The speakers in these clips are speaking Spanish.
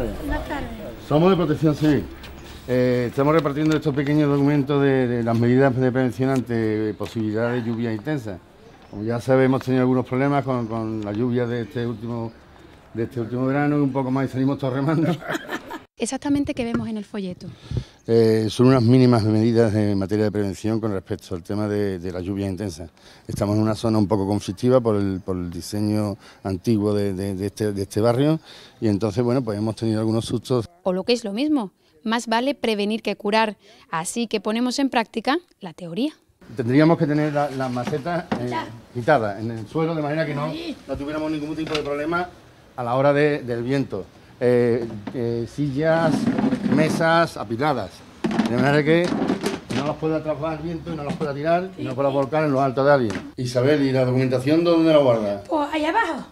Buenas tardes. Somos de Protección Civil. Eh, estamos repartiendo estos pequeños documentos de, las medidas de prevención ante posibilidades de lluvia intensa. Como ya sabemos, hemos tenido algunos problemas con, la lluvia de este último de este último verano, un poco más y salimos todos remando. Exactamente que vemos en el folleto. Eh, son unas mínimas medidas en materia de prevención con respecto al tema de, la lluvia intensa... Estamos en una zona un poco conflictiva por el, diseño antiguo este, de, este, barrio y entonces, bueno, pues hemos tenido algunos sustos. O lo que es lo mismo, más vale prevenir que curar, así que ponemos en práctica la teoría. Tendríamos que tener las macetas eh, quitadas en el suelo de manera que no, no tuviéramos ningún tipo de problema a la hora del viento. Eh, sillas mesas apiladas. De manera que no las pueda atrapar el viento y no las pueda tirar y no pueda volcar en los alto de alguien. Isabel, ¿y la documentación dónde la guarda? Pues ahí abajo.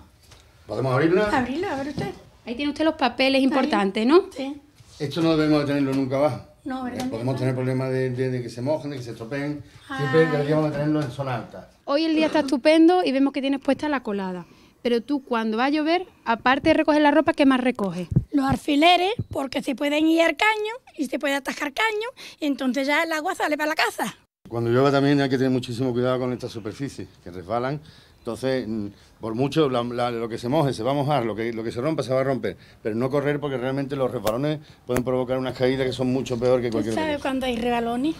¿Podemos abrirla? Abrirla, a ver usted. Ahí tiene usted los papeles importantes, ¿no? Sí. Esto no debemos de tenerlo nunca abajo. No, ¿verdad? Eh, podemos tener problemas de, que se mojen, de que se estropeen. Siempre deberíamos tenerlo en zona alta. Hoy el día está estupendo y vemos que tienes puesta la colada. Pero tú cuando va a llover, aparte de recoger la ropa, ¿qué más recoges? los alfileres porque se pueden ir caños... caño y se puede atajar caños... y entonces ya el agua sale para la casa. Cuando llueve también hay que tener muchísimo cuidado con estas superficies que resbalan. Entonces, mm, por mucho lo que se moje se va a mojar, lo que, lo que se rompa se va a romper, pero no correr porque realmente los resbalones pueden provocar unas caídas que son mucho peor que cualquier otra. ¿Sabes cuando hay resbalones?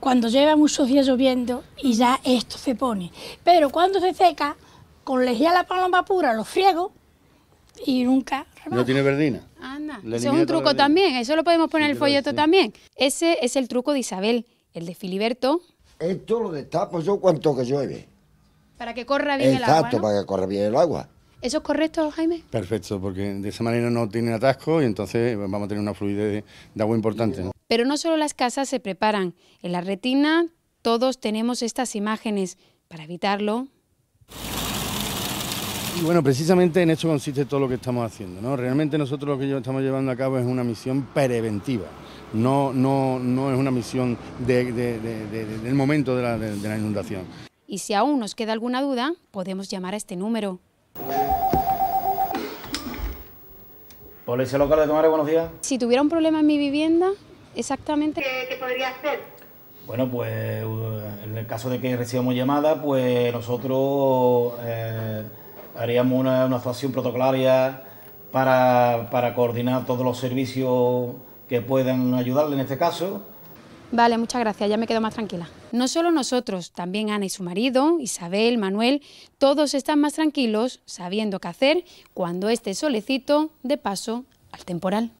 Cuando lleva muchos días lloviendo y ya esto se pone. Pero cuando se seca, con lejía la paloma pura los friego y nunca ¿No tiene verdina? Anda. eso es un truco también, eso lo podemos poner en el folleto también. Ese es el truco de Isabel, el de Filiberto. Esto lo destapo yo cuanto que llueve. Para que corra bien el agua. Exacto, para que corra bien el agua. ¿Eso es correcto, Jaime? Perfecto, porque de esa manera no tiene atasco y entonces vamos a tener una fluidez de, agua importante. Pero no solo las casas se preparan, en la retina todos tenemos estas imágenes para evitarlo bueno, precisamente en eso consiste todo lo que estamos haciendo. ¿no? Realmente nosotros lo que estamos llevando a cabo es una misión preventiva. No, no, no es una misión del momento de la, inundación. Y si aún nos queda alguna duda, podemos llamar a este número. Policía local de Tomares, buenos días. Si tuviera un problema en mi vivienda, exactamente... ¿Qué, podría hacer? Bueno, pues eh, en el caso de que recibamos llamada, pues nosotros eh, haríamos una, actuación protocolaria para, para coordinar todos los servicios que puedan ayudarle en este caso. Vale, muchas gracias, ya me quedo más tranquila. No solo nosotros, también Ana y su marido, Isabel, Manuel, todos están más tranquilos sabiendo qué hacer cuando este solecito de paso al temporal.